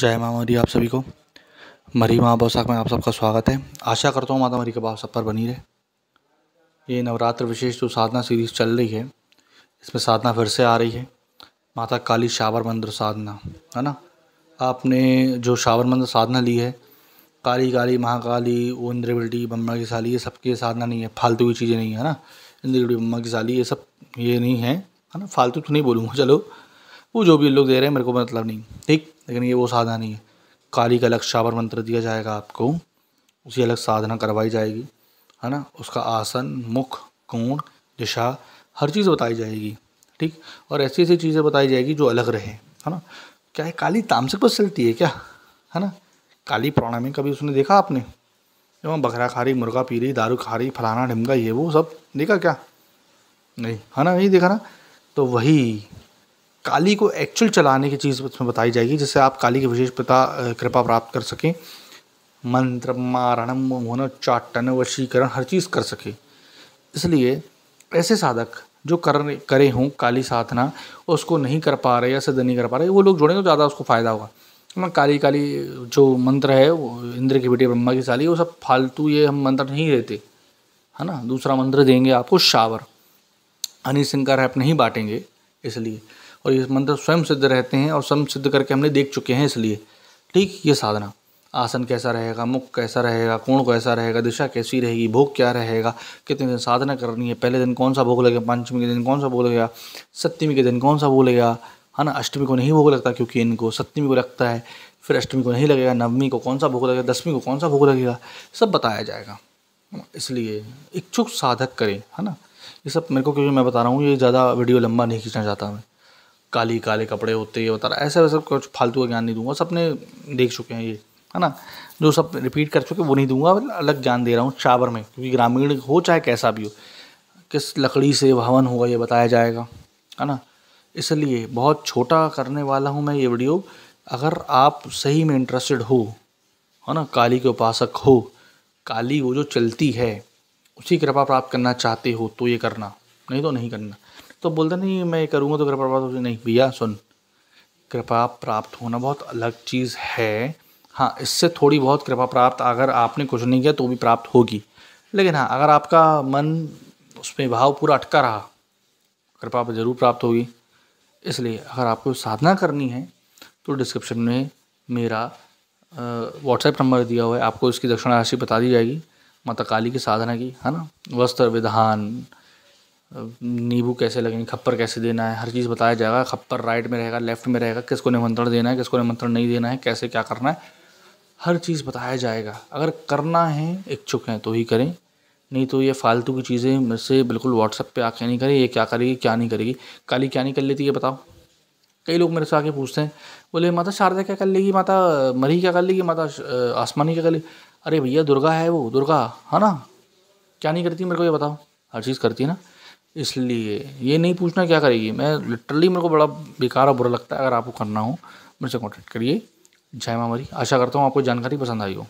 जय माँ मरी आप सभी को मरी माँ बौसाख में आप सबका स्वागत है आशा करता हूँ माता मरी का भाव सब पर बनी रहे ये नवरात्र विशेष जो साधना सीरीज चल रही है इसमें साधना फिर से आ रही है माता काली शावर मंदिर साधना है ना आपने जो शावर मंदिर साधना ली है काली काली महाकाली वो इंद्रबिल्टी बम्मा की साली ये सब की साधना नहीं है फालतू की चीज़ें नहीं है ना इंद्रबिल्टी बम्मा की साली ये सब ये नहीं है है ना फालतू तो नहीं बोलूँगा चलो वो जो भी लोग दे रहे हैं मेरे को मतलब नहीं ठीक लेकिन ये वो साधना नहीं है काली का अलग शावर मंत्र दिया जाएगा आपको उसी अलग साधना करवाई जाएगी है ना उसका आसन मुख कोण दिशा हर चीज़ बताई जाएगी ठीक और ऐसी ऐसी चीज़ें बताई जाएगी जो अलग रहे है ना क्या है काली तामसिक पर चलती है क्या है ना काली पुराणा में कभी उसने देखा आपने जो हम बकरा खा रही मुर्गा पी रही दारू खा रही फलाना ढिमका ये वो सब देखा क्या नहीं है ना नहीं देखा ना तो वही काली को एक्चुअल चलाने की चीज़ उसमें बताई जाएगी जिससे आप काली की विशेष पिता कृपा प्राप्त कर सकें मंत्र मारणम मोहन चाटन वशीकरण हर चीज़ कर सके इसलिए ऐसे साधक जो कर करे हों काली साधना उसको नहीं कर पा रहे या सिद्ध नहीं कर पा रहे वो लोग जुड़ेंगे तो ज़्यादा उसको फ़ायदा होगा मैं काली काली जो मंत्र है वो इंद्र की बेटी ब्रह्मा की साली वो सब फालतू ये हम मंत्र नहीं देते है ना दूसरा मंत्र देंगे आपको शावर अनिशंकर सिंह नहीं बांटेंगे इसलिए और ये मंत्र स्वयं सिद्ध रहते हैं और स्वयं सिद्ध करके हमने देख चुके हैं इसलिए ठीक ये साधना आसन कैसा रहेगा मुख कैसा रहेगा कोण कैसा रहेगा दिशा कैसी रहेगी भोग क्या रहेगा कितने दिन साधना करनी है पहले दिन कौन सा भोग लगेगा पंचमी के दिन कौन सा भोग लगेगा सप्तमी के दिन कौन सा भोग लगेगा है ना अष्टमी को नहीं भोग लगता क्योंकि इनको सप्तमी को लगता है फिर अष्टमी को नहीं लगेगा नवमी को कौन सा भोग लगेगा दसवीं को कौन सा भोग लगेगा सब बताया जाएगा इसलिए इच्छुक साधक करें है ना ये सब मेरे को क्योंकि मैं बता रहा हूँ ये ज़्यादा वीडियो लंबा नहीं खींचना चाहता मैं काली काले कपड़े होते हैं बता रहा ऐसा वैसा कुछ फालतू का ज्ञान नहीं दूंगा सबने देख चुके हैं ये है ना जो सब रिपीट कर चुके वो नहीं दूंगा अलग ज्ञान दे रहा हूँ चावर में क्योंकि ग्रामीण हो चाहे कैसा भी हो किस लकड़ी से भवन होगा ये बताया जाएगा है ना इसलिए बहुत छोटा करने वाला हूँ मैं ये वीडियो अगर आप सही में इंटरेस्टेड हो है ना काली के उपासक हो काली वो जो चलती है उसी कृपा प्राप्त करना चाहते हो तो ये करना नहीं तो नहीं करना तो बोलता नहीं मैं ये करूँगा तो कृपा प्राप्त नहीं भैया सुन कृपा प्राप्त होना बहुत अलग चीज़ है हाँ इससे थोड़ी बहुत कृपा प्राप्त अगर आपने कुछ नहीं किया तो भी प्राप्त होगी लेकिन हाँ अगर आपका मन उसमें भाव पूरा अटका रहा कृपा पर ज़रूर प्राप्त होगी इसलिए अगर आपको साधना करनी है तो डिस्क्रिप्शन में मेरा व्हाट्सएप नंबर दिया हुआ है आपको इसकी दक्षिणा राशि बता दी जाएगी माता काली की साधना की है ना वस्त्र विधान नींबू कैसे लगेंगे खप्पर कैसे देना है हर चीज़ बताया जाएगा खप्पर राइट में रहेगा लेफ्ट में रहेगा किसको निमंत्रण देना है किसको निमंत्रण नहीं देना है कैसे क्या करना है हर चीज़ बताया जाएगा अगर करना है इच्छुक हैं तो ही करें नहीं तो ये फालतू की चीज़ें मेरे से बिल्कुल व्हाट्सअप पे आके नहीं करें ये क्या करेगी क्या नहीं करेगी काली क्या नहीं कर लेती है बताओ कई लोग मेरे से आके पूछते हैं बोले माता शारदा क्या कर लेगी माता मरी क्या कर लेगी माता आसमानी क्या कर लेगी अरे भैया दुर्गा है वो दुर्गा है ना क्या नहीं करती मेरे को ये बताओ हर चीज़ करती है ना इसलिए ये नहीं पूछना क्या करेगी मैं लिटरली मेरे को बड़ा बेकार और बुरा लगता है अगर आपको करना हो मेरे से कॉन्टैक्ट करिए जय माँ आशा करता हूँ आपको जानकारी पसंद आई हो